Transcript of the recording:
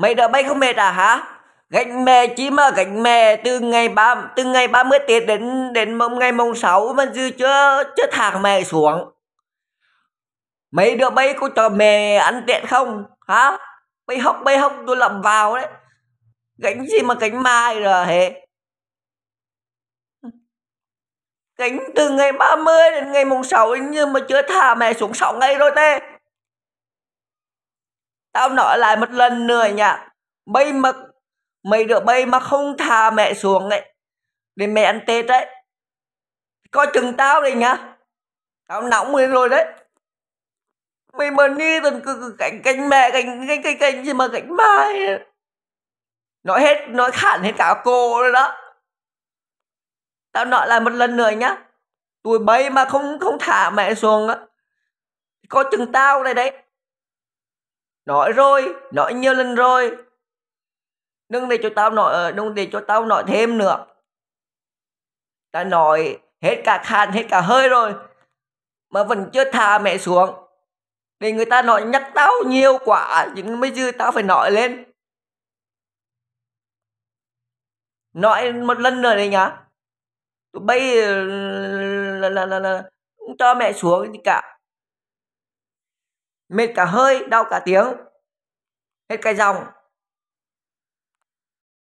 Mày đã bay không mệt à hả? Gánh mè chỉ mà gánh mè từ ngày ba từ ngày 30 Tết đến đến mùng ngày mùng 6 mà dư chưa chưa thả mẹ xuống. Mấy đứa bay có cho mẹ ăn tiện không? Hả? Bay hốc bay hốc tôi lầm vào đấy. Gánh gì mà cánh mai rồi hệ? Gánh từ ngày 30 đến ngày mùng 6 nhưng mà chưa thả mẹ xuống 6 ngày rồi tê. Tao nói lại một lần nữa nha. Bây mà mấy đứa bây mà không thả mẹ xuống ấy để mẹ ăn tết đấy coi chừng tao đây nha tao nóng lên rồi đấy mày mà đi tuần cứ cánh cánh mẹ cánh cánh cánh cánh gì mà cánh mai nói hết nói khản hết cả cô rồi đó tao nói lại một lần nữa nhá tụi bay mà không không thả mẹ xuống á coi chừng tao đây đấy nói rồi nói nhiều lần rồi đừng để cho tao nói ờ, đừng để cho tao nói thêm nữa ta nói hết cả khan hết cả hơi rồi mà vẫn chưa thả mẹ xuống để người ta nói nhắc tao nhiều quá nhưng mới dư tao phải nói lên nói một lần nữa đấy nhá tụi bây ờ, là là là, là, là cho mẹ xuống thì cả mệt cả hơi đau cả tiếng hết cái dòng